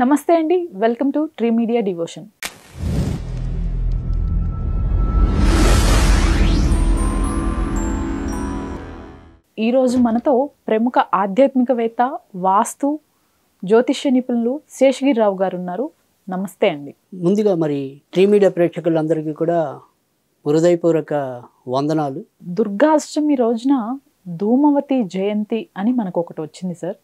నమస్తే అండి welcome to tree media devotion ఈరోజు మనతో ప్రముఖ ఆధ్యాత్మికవేత్త వాస్తు జ్యోతిష్య నిపుణులు శేషగిరిరావు గారు ఉన్నారు నమస్తే అండి ముందుగా మరి ట్రీ మీడియా ప్రేక్షకులందరికీ కూడా హృదయపూర్వక వందనాలు దుర్గాష్టమి రోజున ధూమవతి జయంతి అని మనకు ఒకటి వచ్చింది సార్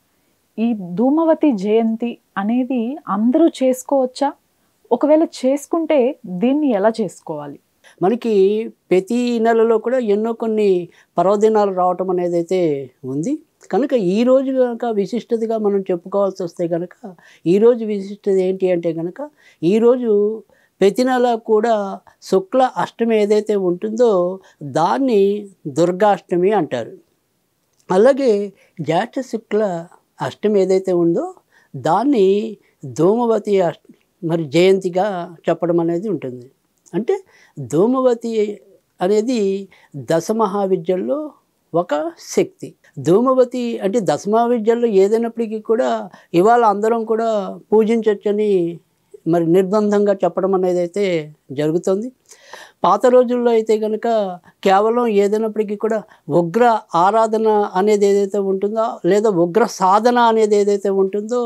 ఈ ధూమవతి జయంతి అనేది అందరూ చేసుకోవచ్చా ఒకవేళ చేసుకుంటే దీన్ని ఎలా చేసుకోవాలి మనకి ప్రతి నెలలో కూడా ఎన్నో కొన్ని పర్వదినాలు రావటం అనేది అయితే ఉంది కనుక ఈరోజు కనుక విశిష్టతగా మనం చెప్పుకోవాల్సి వస్తే కనుక ఈరోజు విశిష్టత ఏంటి అంటే కనుక ఈరోజు ప్రతి నెల కూడా శుక్ల అష్టమి ఏదైతే ఉంటుందో దాన్ని దుర్గాష్టమి అంటారు అలాగే జాత శుక్ల అష్టమి ఏదైతే ఉందో దాన్ని ధూమవతి మరి జయంతిగా చెప్పడం అనేది ఉంటుంది అంటే ధూమవతి అనేది దశమహావిద్యల్లో ఒక శక్తి ధూమవతి అంటే దశమహావిద్యల్లో ఏదైనప్పటికీ కూడా ఇవాళ అందరం కూడా పూజించవచ్చని మరి నిర్బంధంగా చెప్పడం అనేది అయితే జరుగుతుంది పాత రోజుల్లో అయితే కనుక కేవలం ఏదైనప్పటికీ కూడా ఉగ్ర ఆరాధన అనేది ఏదైతే ఉంటుందో లేదా ఉగ్ర సాధన అనేది ఏదైతే ఉంటుందో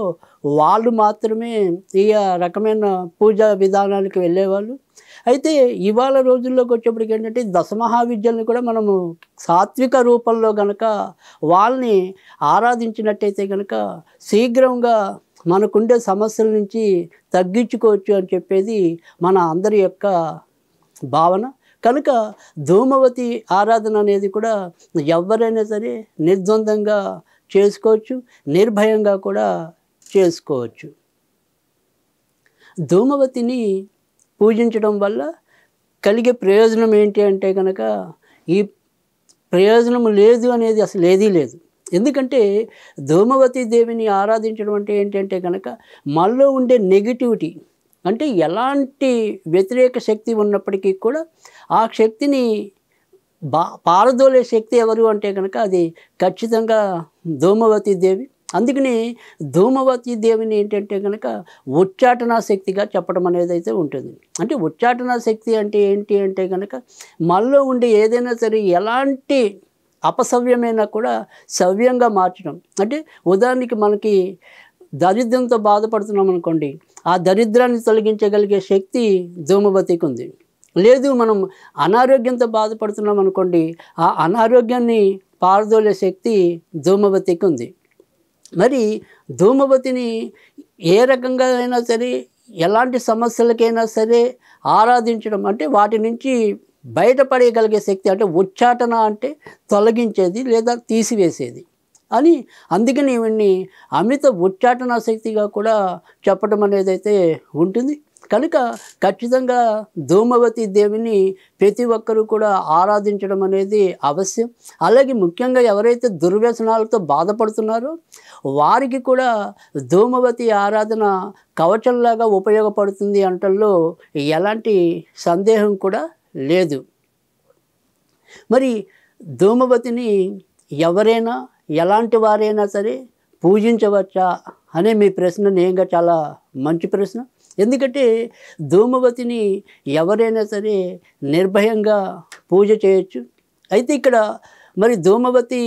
వాళ్ళు మాత్రమే ఈ రకమైన పూజా విధానాలకు వెళ్ళేవాళ్ళు అయితే ఇవాళ రోజుల్లోకి వచ్చేప్పటికి ఏంటంటే దశమహావిద్యల్ని కూడా మనము సాత్విక రూపంలో కనుక వాళ్ళని ఆరాధించినట్టయితే కనుక శీఘ్రంగా మనకుండే సమస్యల నుంచి తగ్గించుకోవచ్చు అని చెప్పేది మన అందరి యొక్క భావన కనుక ధూమవతి ఆరాధన అనేది కూడా ఎవరైనా సరే నిర్ద్వందంగా చేసుకోవచ్చు నిర్భయంగా కూడా చేసుకోవచ్చు ధూమవతిని పూజించడం వల్ల కలిగే ప్రయోజనం ఏంటి అంటే కనుక ఈ ప్రయోజనం లేదు అనేది అసలు ఏదీ లేదు ఎందుకంటే ధూమవతి దేవిని ఆరాధించడం అంటే ఏంటంటే కనుక మనలో ఉండే నెగిటివిటీ అంటే ఎలాంటి వ్యతిరేక శక్తి ఉన్నప్పటికీ కూడా ఆ శక్తిని బా పారదోలే శక్తి ఎవరు అంటే కనుక అది ఖచ్చితంగా ధూమవతి దేవి అందుకని ధూమవతి దేవిని ఏంటంటే కనుక ఉచ్చాటనా శక్తిగా చెప్పడం అనేది అయితే ఉంటుంది అంటే ఉచ్చాటనా శక్తి అంటే ఏంటి అంటే కనుక మనలో ఉండే ఏదైనా సరే ఎలాంటి అపసవ్యమైనా కూడా సవ్యంగా మార్చడం అంటే ఉదాహరణకి మనకి దరిద్రంతో బాధపడుతున్నాం అనుకోండి ఆ దరిద్రాన్ని తొలగించగలిగే శక్తి ధూమవతికి ఉంది లేదు మనం అనారోగ్యంతో బాధపడుతున్నాం అనుకోండి ఆ అనారోగ్యాన్ని పారదోలే శక్తి ధూమవతికి ఉంది మరి ధూమవతిని ఏ రకంగా అయినా సరే ఎలాంటి సమస్యలకైనా సరే ఆరాధించడం అంటే వాటి నుంచి బయటపడేయగలిగే శక్తి అంటే ఉచ్చాటన అంటే తొలగించేది లేదా తీసివేసేది అని అందుకని వీడిని అమిత ఉచ్చాటన శక్తిగా కూడా చెప్పడం అనేది అయితే ఉంటుంది కనుక ఖచ్చితంగా ధూమవతి దేవిని ప్రతి ఒక్కరూ కూడా ఆరాధించడం అనేది అవశ్యం అలాగే ముఖ్యంగా ఎవరైతే దుర్వ్యసనాలతో బాధపడుతున్నారో వారికి కూడా ధూమవతి ఆరాధన కవచంలాగా ఉపయోగపడుతుంది అంటల్లో ఎలాంటి సందేహం కూడా లేదు మరి ధూమవతిని ఎవరైనా ఎలాంటి వారైనా సరే పూజించవచ్చా అనే మీ ప్రశ్న నిజంగా చాలా మంచి ప్రశ్న ఎందుకంటే ధూమవతిని ఎవరైనా సరే నిర్భయంగా పూజ చేయొచ్చు అయితే ఇక్కడ మరి ధూమవతి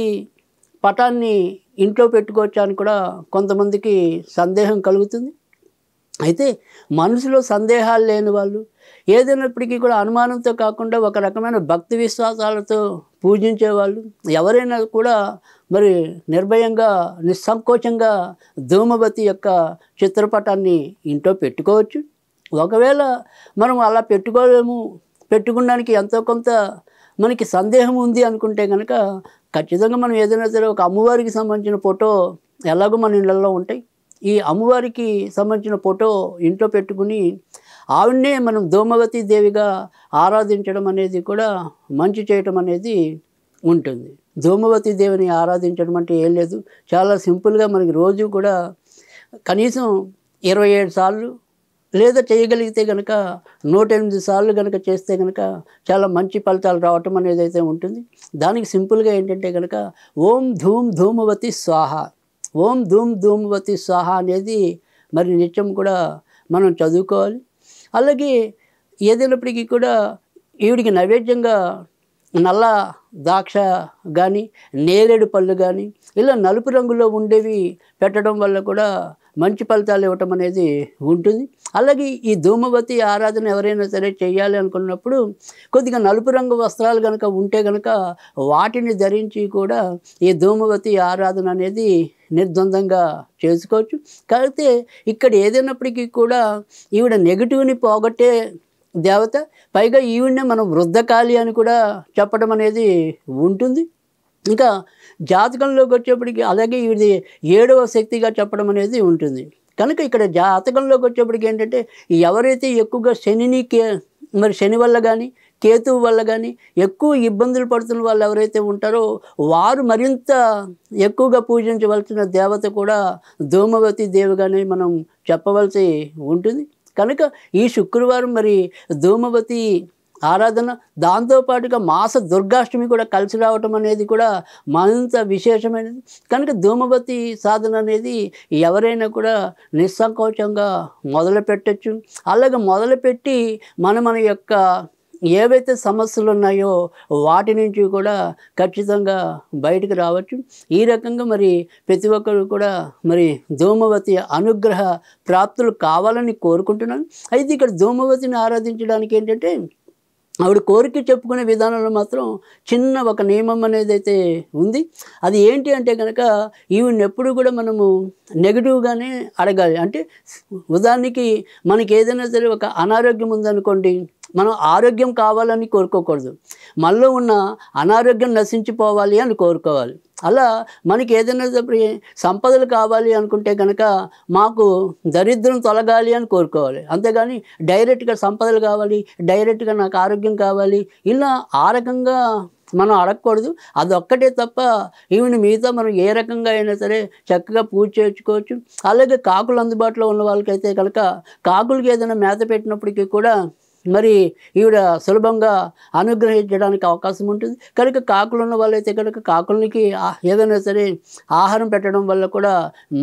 పటాన్ని ఇంట్లో పెట్టుకోవచ్చా అని కూడా కొంతమందికి సందేహం కలుగుతుంది అయితే మనసులో సందేహాలు లేని వాళ్ళు ఏదైనప్పటికీ కూడా అనుమానంతో కాకుండా ఒక రకమైన భక్తి విశ్వాసాలతో పూజించే వాళ్ళు ఎవరైనా కూడా మరి నిర్భయంగా నిస్సంకోచంగా ధూమవతి యొక్క చిత్రపటాన్ని ఇంట్లో పెట్టుకోవచ్చు ఒకవేళ మనం అలా పెట్టుకోలేము పెట్టుకోవడానికి ఎంతో కొంత మనకి సందేహం ఉంది అనుకుంటే కనుక ఖచ్చితంగా మనం ఏదైనా సరే ఒక అమ్మవారికి సంబంధించిన ఫోటో ఎలాగో మన ఇళ్ళల్లో ఉంటాయి ఈ అమ్మవారికి సంబంధించిన ఫోటో ఇంట్లో పెట్టుకుని ఆవిడనే మనం దోమవతి దేవిగా ఆరాధించడం అనేది కూడా మంచి చేయటం అనేది ఉంటుంది దోమవతి దేవిని ఆరాధించడం అంటే ఏం లేదు చాలా సింపుల్గా మనకి రోజు కూడా కనీసం ఇరవై ఏడు సార్లు లేదా చేయగలిగితే కనుక నూట ఎనిమిది సార్లు కనుక చేస్తే కనుక చాలా మంచి ఫలితాలు రావటం అనేది అయితే ఉంటుంది దానికి సింపుల్గా ఏంటంటే కనుక ఓం ధూమ్ ధూమవతి స్వాహ ఓం ధూమ్ ధూమవతి సాహ అనేది మరి నిత్యం కూడా మనం చదువుకోవాలి అలాగే ఏదైనప్పటికీ కూడా ఈవిడికి నైవేద్యంగా నల్ల ద్రాక్ష కానీ నేరేడు పళ్ళు కానీ ఇలా నలుపు రంగులో ఉండేవి పెట్టడం వల్ల కూడా మంచి ఫలితాలు ఇవ్వటం అనేది ఉంటుంది అలాగే ఈ ధూమవతి ఆరాధన ఎవరైనా సరే చేయాలి అనుకున్నప్పుడు కొద్దిగా నలుపు రంగు వస్త్రాలు కనుక ఉంటే కనుక వాటిని ధరించి కూడా ఈ ధూమవతి ఆరాధన అనేది నిర్ద్వందంగా చేసుకోవచ్చు కాకపోతే ఇక్కడ ఏదైనప్పటికీ కూడా ఈవిడ నెగిటివ్ని పోగొట్టే దేవత పైగా ఈవిడనే మనం వృద్ధకాళి అని కూడా చెప్పడం అనేది ఉంటుంది ఇంకా జాతకంలోకి వచ్చేప్పటికి అలాగే ఇది ఏడవ శక్తిగా చెప్పడం అనేది ఉంటుంది కనుక ఇక్కడ జాతకంలోకి వచ్చేప్పటికి ఏంటంటే ఎవరైతే ఎక్కువగా శనిని కే మరి శని వల్ల కానీ కేతువు వల్ల కానీ ఎక్కువ ఇబ్బందులు పడుతున్న వాళ్ళు ఎవరైతే ఉంటారో వారు మరింత ఎక్కువగా పూజించవలసిన దేవత కూడా ధూమవతి దేవిగానే మనం చెప్పవలసి ఉంటుంది కనుక ఈ శుక్రవారం మరి ధూమవతి ఆరాధన దాంతోపాటుగా మాస దుర్గాష్టమి కూడా కలిసి రావటం అనేది కూడా మరింత విశేషమైనది కనుక ధూమవతి సాధన అనేది ఎవరైనా కూడా నిస్సంకోచంగా మొదలుపెట్టచ్చు అలాగే మొదలుపెట్టి మన మన యొక్క ఏవైతే సమస్యలు ఉన్నాయో వాటి నుంచి కూడా ఖచ్చితంగా బయటకు రావచ్చు ఈ రకంగా మరి ప్రతి ఒక్కరు కూడా మరి ధూమవతి అనుగ్రహ ప్రాప్తులు కావాలని కోరుకుంటున్నాను అయితే ఇక్కడ ధూమవతిని ఆరాధించడానికి ఏంటంటే ఆవిడ కోరిక చెప్పుకునే విధానంలో మాత్రం చిన్న ఒక నియమం అనేది అయితే ఉంది అది ఏంటి అంటే కనుక ఈవిని ఎప్పుడు కూడా మనము నెగిటివ్గానే అడగాలి అంటే ఉదాహరణకి మనకి ఏదైనా సరే ఒక అనారోగ్యం ఉందనుకోండి మనం ఆరోగ్యం కావాలని కోరుకోకూడదు మనలో ఉన్న అనారోగ్యం నశించిపోవాలి అని కోరుకోవాలి అలా మనకి ఏదైనా సంపదలు కావాలి అనుకుంటే కనుక మాకు దరిద్రం తొలగాలి అని కోరుకోవాలి అంతేగాని డైరెక్ట్గా సంపదలు కావాలి డైరెక్ట్గా నాకు ఆరోగ్యం కావాలి ఇలా ఆ రకంగా మనం అడగకూడదు అదొక్కటే తప్ప ఈవెన్ మిగతా మనం ఏ రకంగా అయినా సరే చక్కగా పూజ చేయించుకోవచ్చు అలాగే కాకులు అందుబాటులో ఉన్న వాళ్ళకైతే కనుక కాకులకి ఏదైనా మేత పెట్టినప్పటికీ కూడా మరి ఈవిడ సులభంగా అనుగ్రహించడానికి అవకాశం ఉంటుంది కనుక కాకులు ఉన్న వాళ్ళైతే కనుక కాకులకి ఏదైనా సరే ఆహారం పెట్టడం వల్ల కూడా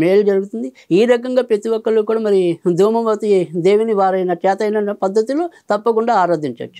మేలు జరుగుతుంది ఈ రకంగా ప్రతి ఒక్కళ్ళు కూడా మరి ధూమవతి దేవిని వారైన చేతైన పద్ధతిలో తప్పకుండా ఆరాధించవచ్చు